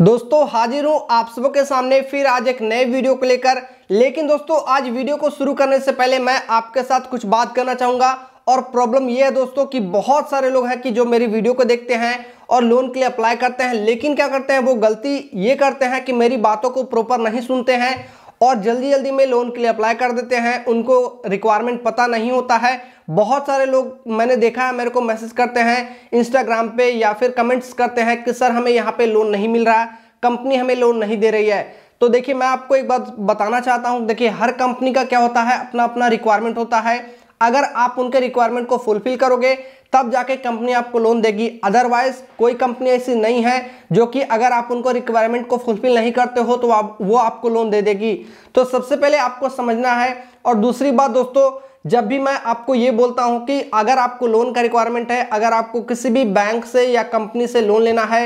दोस्तों हाजिर हूँ आप सबके सामने फिर आज एक नए वीडियो को लेकर लेकिन दोस्तों आज वीडियो को शुरू करने से पहले मैं आपके साथ कुछ बात करना चाहूंगा और प्रॉब्लम यह है दोस्तों कि बहुत सारे लोग हैं कि जो मेरी वीडियो को देखते हैं और लोन के लिए अप्लाई करते हैं लेकिन क्या करते हैं वो गलती ये करते हैं कि मेरी बातों को प्रॉपर नहीं सुनते हैं और जल्दी जल्दी में लोन के लिए अप्लाई कर देते हैं उनको रिक्वायरमेंट पता नहीं होता है बहुत सारे लोग मैंने देखा है मेरे को मैसेज करते हैं इंस्टाग्राम पे या फिर कमेंट्स करते हैं कि सर हमें यहाँ पे लोन नहीं मिल रहा है कंपनी हमें लोन नहीं दे रही है तो देखिए मैं आपको एक बात बताना चाहता हूँ देखिए हर कंपनी का क्या होता है अपना अपना रिक्वायरमेंट होता है अगर आप उनके रिक्वायरमेंट को फुलफिल करोगे तब जाके कंपनी आपको लोन देगी अदरवाइज कोई कंपनी ऐसी नहीं है जो कि अगर आप उनको रिक्वायरमेंट को फुलफिल नहीं करते हो तो आप वो आपको लोन दे देगी तो सबसे पहले आपको समझना है और दूसरी बात दोस्तों जब भी मैं आपको ये बोलता हूँ कि अगर आपको लोन का रिक्वायरमेंट है अगर आपको किसी भी बैंक से या कंपनी से लोन लेना है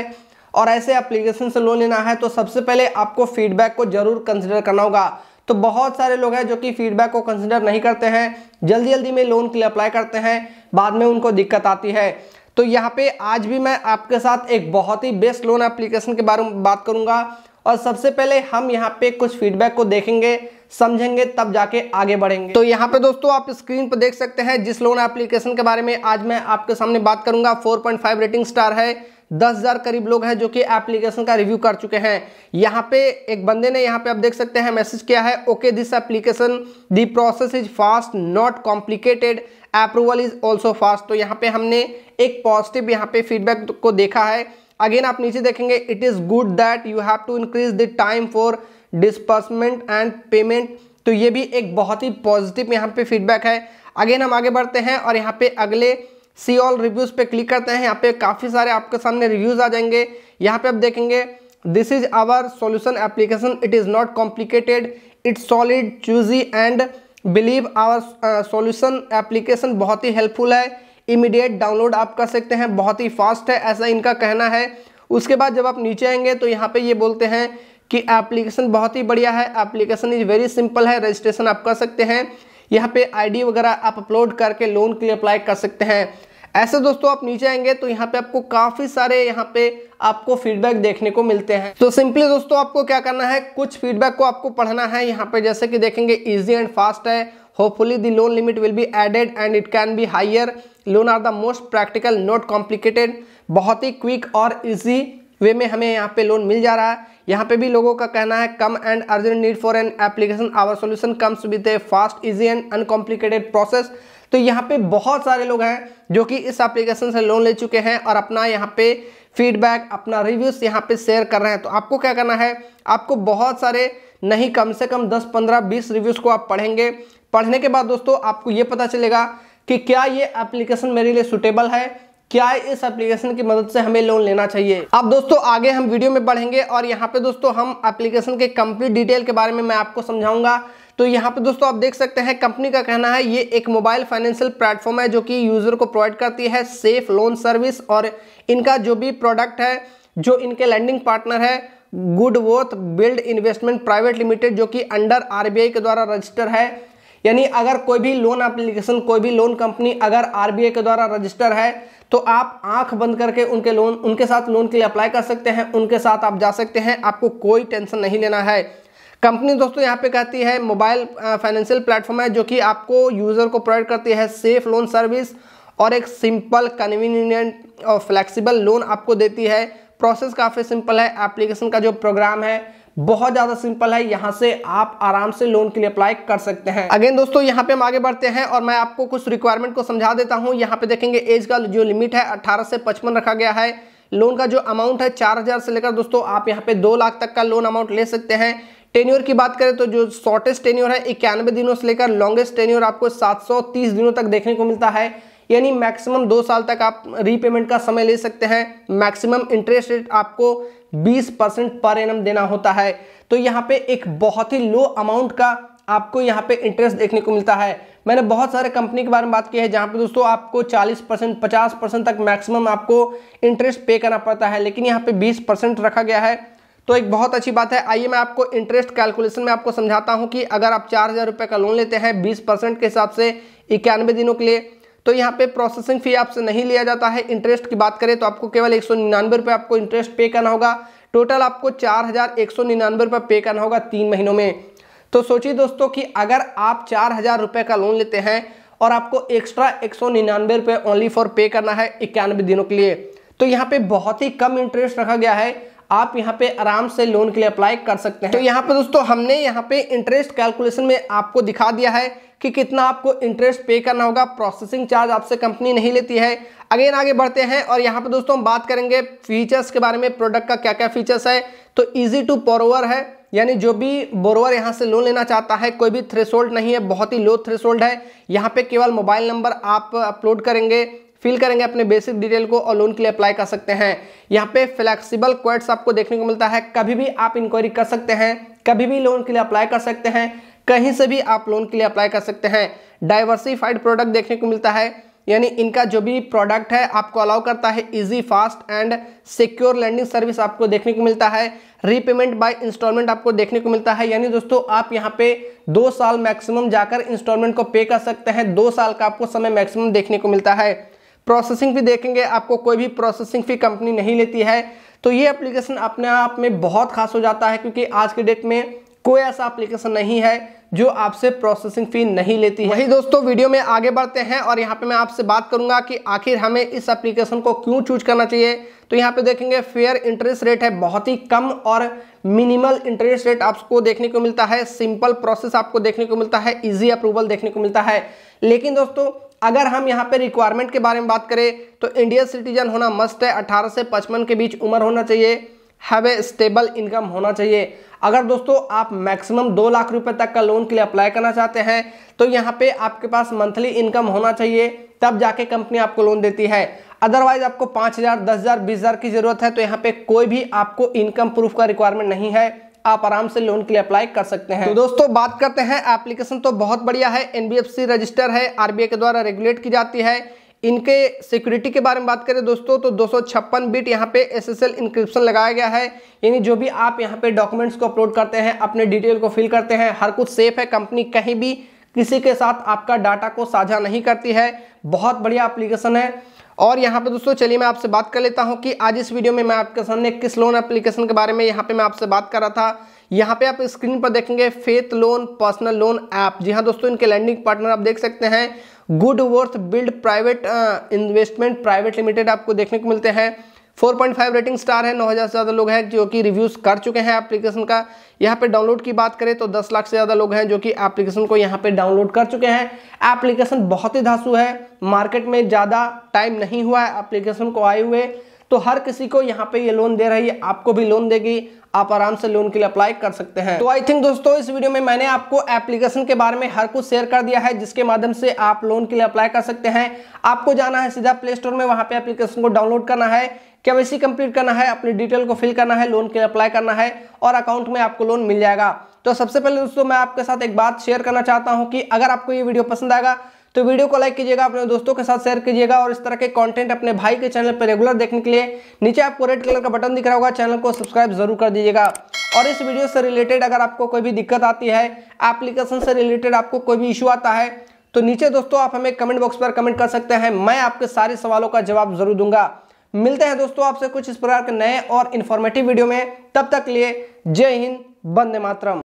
और ऐसे एप्लीकेशन से लोन लेना है तो सबसे पहले आपको फीडबैक को जरूर कंसिडर करना होगा तो बहुत सारे लोग हैं जो कि फीडबैक को कंसिडर नहीं करते हैं जल्दी जल्दी में लोन के लिए अप्लाई करते हैं बाद में उनको दिक्कत आती है तो यहाँ पे आज भी मैं आपके साथ एक बहुत ही बेस्ट लोन एप्लीकेशन के बारे में बात करूंगा और सबसे पहले हम यहाँ पे कुछ फीडबैक को देखेंगे समझेंगे तब जाके आगे बढ़ेंगे तो यहाँ पे दोस्तों आप स्क्रीन पर देख सकते हैं जिस लोन एप्लीकेशन के बारे में आज मैं आपके सामने बात करूंगा 4.5 रेटिंग स्टार है दस हज़ार करीब लोग हैं जो कि एप्लीकेशन का रिव्यू कर चुके हैं यहाँ पे एक बंदे ने यहाँ पे आप देख सकते हैं मैसेज किया है okay this application the process is fast not complicated approval is also fast तो यहाँ पे हमने एक पॉजिटिव यहाँ पे फीडबैक को देखा है अगेन आप नीचे देखेंगे it is good that you have to increase the time for disbursement and payment तो ये भी एक बहुत ही पॉजिटिव यहाँ पे फीडबैक है अगेन हम आगे बढ़ते हैं और यहाँ पे अगले सी ऑल रिव्यूज़ पे क्लिक करते हैं यहाँ पे काफ़ी सारे आपके सामने रिव्यूज़ आ जाएंगे यहाँ पे आप देखेंगे this is our solution application it is not complicated it's solid choosy and believe our solution application बहुत ही हेल्पफुल है इमीडिएट डाउनलोड आप कर सकते हैं बहुत ही फास्ट है ऐसा इनका कहना है उसके बाद जब आप नीचे आएंगे तो यहाँ पे ये बोलते हैं कि एप्लीकेशन बहुत ही बढ़िया है एप्लीकेशन इज वेरी सिंपल है रजिस्ट्रेशन आप कर सकते हैं यहाँ पे आईडी वगैरह आप अपलोड करके लोन के लिए अप्लाई कर सकते हैं ऐसे दोस्तों आप नीचे आएंगे तो यहाँ पे आपको काफ़ी सारे यहाँ पे आपको फीडबैक देखने को मिलते हैं तो सिंपली दोस्तों आपको क्या करना है कुछ फीडबैक को आपको पढ़ना है यहाँ पे जैसे कि देखेंगे इजी एंड फास्ट है hopefully the loan limit will be added and it can be higher loan are the most practical not complicated बहुत ही क्विक और ईजी वे में हमें यहाँ पे लोन मिल जा रहा है यहाँ पे भी लोगों का कहना है come and urgent need for an application our solution comes with a fast easy and uncomplicated process तो यहाँ पे बहुत सारे लोग हैं जो कि इस एप्लीकेशन से लोन ले चुके हैं और अपना यहाँ पे फीडबैक अपना रिव्यूज़ यहाँ पे शेयर कर रहे हैं तो आपको क्या करना है आपको बहुत सारे नहीं कम से कम 10, 15, 20 रिव्यूज़ को आप पढ़ेंगे पढ़ने के बाद दोस्तों आपको ये पता चलेगा कि क्या ये एप्लीकेशन मेरे लिए सुटेबल है क्या इस एप्लीकेशन की मदद से हमें लोन लेना चाहिए अब दोस्तों आगे हम वीडियो में बढ़ेंगे और यहाँ पे दोस्तों हम एप्लीकेशन के कंप्लीट डिटेल के बारे में मैं आपको समझाऊंगा तो यहाँ पे दोस्तों आप देख सकते हैं कंपनी का कहना है ये एक मोबाइल फाइनेंशियल प्लेटफॉर्म है जो कि यूज़र को प्रोवाइड करती है सेफ लोन सर्विस और इनका जो भी प्रोडक्ट है जो इनके लैंडिंग पार्टनर है good worth build investment private limited जो कि अंडर आरबीआई के द्वारा रजिस्टर है यानी अगर कोई भी लोन एप्लीकेशन कोई भी लोन कंपनी अगर आरबीआई के द्वारा रजिस्टर है तो आप आंख बंद करके उनके लोन उनके साथ लोन के लिए अप्लाई कर सकते हैं उनके साथ आप जा सकते हैं आपको कोई टेंशन नहीं लेना है कंपनी दोस्तों यहाँ पे कहती है मोबाइल फाइनेंशियल प्लेटफॉर्म है जो कि आपको यूज़र को प्रोवाइड करती है सेफ लोन सर्विस और एक सिंपल कन्वीनियंट और फ्लेक्सिबल लोन आपको देती है प्रोसेस काफ़ी सिंपल है एप्लीकेशन का जो प्रोग्राम है बहुत ज़्यादा सिंपल है यहाँ से आप आराम से लोन के लिए अप्लाई कर सकते हैं अगेन दोस्तों यहाँ पे हम आगे बढ़ते हैं और मैं आपको कुछ रिक्वायरमेंट को समझा देता हूँ यहाँ पे देखेंगे एज का जो लिमिट है 18 से 55 रखा गया है लोन का जो अमाउंट है हजार से लेकर दोस्तों आप यहाँ पे दो लाख तक का लोन अमाउंट ले सकते हैं टेन्योर की बात करें तो जो शॉर्टेस्ट टेन्योर है इक्यानवे दिनों से लेकर लॉन्गेस्ट टेन्योर आपको 730 दिनों तक देखने को मिलता है यानी मैक्सिमम दो साल तक आप रीपेमेंट का समय ले सकते हैं मैक्सिमम इंटरेस्ट रेट आपको 20 परसेंट पर एम देना होता है तो यहाँ पे एक बहुत ही लो अमाउंट का आपको यहाँ पे इंटरेस्ट देखने को मिलता है मैंने बहुत सारे कंपनी के बारे में बात की है जहाँ पे दोस्तों आपको 40 परसेंट पचास परसेंट तक मैक्सिमम आपको इंटरेस्ट पे करना पड़ता है लेकिन यहाँ पे 20 परसेंट रखा गया है तो एक बहुत अच्छी बात है आइए मैं आपको इंटरेस्ट कैलकुलेशन में आपको समझाता हूँ कि अगर आप चार हज़ार रुपये का लोन लेते हैं बीस परसेंट के हिसाब से इक्यानवे दिनों के लिए तो यहाँ पे प्रोसेसिंग फ़ी आपसे नहीं लिया जाता है इंटरेस्ट की बात करें तो आपको केवल एक सौ निन्यानवे रुपये आपको इंटरेस्ट पे करना होगा टोटल आपको चार हज़ार एक सौ निन्यानवे रुपये पे करना होगा तीन महीनों में तो सोचिए दोस्तों कि अगर आप चार हज़ार रुपये का लोन लेते हैं और आपको एक्स्ट्रा एक सौ निन्यानवे रुपये ओनली फॉर पे करना है इक्यानवे दिनों के लिए तो यहाँ पे बहुत ही कम इंटरेस्ट रखा गया है आप यहाँ पे आराम से लोन के लिए अप्लाई कर सकते हैं तो यहाँ पे दोस्तों हमने यहाँ पे इंटरेस्ट कैलकुलेशन में आपको दिखा दिया है कि कितना आपको इंटरेस्ट पे करना होगा प्रोसेसिंग चार्ज आपसे कंपनी नहीं लेती है अगेन आगे बढ़ते हैं और यहाँ पे दोस्तों हम बात करेंगे फीचर्स के बारे में प्रोडक्ट का क्या क्या फीचर्स है तो ईजी टू बोरोवर है यानी जो भी बोरोवर यहाँ से लोन लेना चाहता है कोई भी थ्रेसोल्ड नहीं है बहुत ही लो थ्रेसोल्ड है यहाँ पे केवल मोबाइल नंबर आप अपलोड करेंगे फिल करेंगे अपने बेसिक डिटेल को और लोन के लिए अप्लाई कर सकते हैं यहाँ पे फ्लेक्सिबल क्वेट्स आपको देखने को मिलता है कभी भी आप इंक्वायरी कर सकते हैं कभी भी लोन के लिए अप्लाई कर सकते हैं कहीं से भी आप लोन के लिए अप्लाई कर सकते हैं डाइवर्सिफाइड प्रोडक्ट देखने को मिलता है यानी इनका जो भी प्रोडक्ट है आपको अलाउ करता है easy fast and secure landing service आपको देखने को मिलता है रीपेमेंट बाय इंस्टॉलमेंट आपको देखने को मिलता है यानी दोस्तों आप यहाँ पे दो साल मैक्सिमम जाकर इंस्टॉलमेंट को पे कर सकते हैं दो साल का आपको समय मैक्सिमम देखने को मिलता है प्रोसेसिंग भी देखेंगे आपको कोई भी प्रोसेसिंग फी कंपनी नहीं लेती है तो ये एप्लीकेशन अपने आप में बहुत खास हो जाता है क्योंकि आज के डेट में कोई ऐसा एप्लीकेशन नहीं है जो आपसे प्रोसेसिंग फी नहीं लेती है वही दोस्तों वीडियो में आगे बढ़ते हैं और यहाँ पे मैं आपसे बात करूंगा कि आखिर हमें इस एप्लीकेशन को क्यों चूज करना चाहिए तो यहाँ पे देखेंगे फेयर इंटरेस्ट रेट है बहुत ही कम और मिनिमल इंटरेस्ट रेट आपको देखने को मिलता है सिंपल प्रोसेस आपको देखने को मिलता है ईजी अप्रूवल देखने को मिलता है लेकिन दोस्तों अगर हम यहाँ पे रिक्वायरमेंट के बारे में बात करें तो इंडियन सिटीजन होना मस्ट है 18 से 55 के बीच उम्र होना चाहिए हैव ए स्टेबल इनकम होना चाहिए अगर दोस्तों आप मैक्सिमम दो लाख रुपए तक का लोन के लिए अप्लाई करना चाहते हैं तो यहाँ पे आपके पास मंथली इनकम होना चाहिए तब जाके कंपनी आपको लोन देती है अदरवाइज आपको पाँच हज़ार दस हज़ार बीस हज़ार की ज़रूरत है तो यहाँ पे कोई भी आपको इनकम प्रूफ का रिक्वायरमेंट नहीं है आप आराम से लोन के लिए अप्लाई कर सकते हैं तो दोस्तों बात करते हैं एप्लीकेशन तो बहुत बढ़िया है एनबीएफसी रजिस्टर है आरबीआई के द्वारा रेगुलेट की जाती है इनके सिक्योरिटी के बारे में बात करें दोस्तों तो दो बिट यहाँ पे एस एस इंक्रिप्शन लगाया गया है यानी जो भी आप यहाँ पे डॉक्यूमेंट्स को अपलोड करते हैं अपने डिटेल को फिल करते हैं हर कुछ सेफ है कंपनी कहीं भी किसी के साथ आपका डाटा को साझा नहीं करती है बहुत बढ़िया एप्लीकेशन है और यहाँ पे दोस्तों चलिए मैं आपसे बात कर लेता हूँ कि आज इस वीडियो में मैं आपके सामने किस लोन एप्लीकेशन के बारे में यहाँ पे मैं आपसे बात कर रहा था यहाँ पे आप स्क्रीन पर देखेंगे faith loan personal loan app जी हाँ दोस्तों इनके लैंडिंग पार्टनर आप देख सकते हैं good worth build private investment private limited आपको देखने को मिलते हैं 4.5 रेटिंग स्टार है 9000 से ज़्यादा लोग हैं जो कि रिव्यूज़ कर चुके हैं एप्लीकेशन का यहाँ पे डाउनलोड की बात करें तो 10 लाख से ज़्यादा लोग हैं जो कि एप्लीकेशन को यहाँ पे डाउनलोड कर चुके हैं एप्लीकेशन बहुत ही धासु है मार्केट में ज़्यादा टाइम नहीं हुआ है एप्लीकेशन को आए हुए तो हर किसी को यहाँ पे ये लोन दे रही है आपको भी लोन देगी आप आराम से लोन के लिए अप्लाई कर सकते हैं तो आई थिंक दोस्तों इस वीडियो में मैंने आपको एप्लीकेशन के बारे में हर कुछ शेयर कर दिया है जिसके माध्यम से आप लोन के लिए अप्लाई कर सकते हैं आपको जाना है सीधा प्ले स्टोर में वहां पे एप्लीकेशन को डाउनलोड करना है केवाईसी कंप्लीट करना है अपनी डिटेल को फिल करना है लोन के लिए अप्लाई करना है और अकाउंट में आपको लोन मिल जाएगा तो सबसे पहले दोस्तों मैं आपके साथ एक बात शेयर करना चाहता हूँ कि अगर आपको ये वीडियो पसंद आएगा तो वीडियो को लाइक कीजिएगा अपने दोस्तों के साथ शेयर कीजिएगा और इस तरह के कंटेंट अपने भाई के चैनल पर रेगुलर देखने के लिए नीचे आपको रेड कलर का बटन दिख रहा होगा चैनल को सब्सक्राइब जरूर कर दीजिएगा और इस वीडियो से रिलेटेड अगर आपको कोई भी दिक्कत आती है एप्लीकेशन से रिलेटेड आपको कोई भी इशू आता है तो नीचे दोस्तों आप हमें कमेंट बॉक्स पर कमेंट कर सकते हैं मैं आपके सारे सवालों का जवाब जरूर दूंगा मिलते हैं दोस्तों आपसे कुछ इस प्रकार के नए और इन्फॉर्मेटिव वीडियो में तब तक लिए जय हिंद बंदे मातरम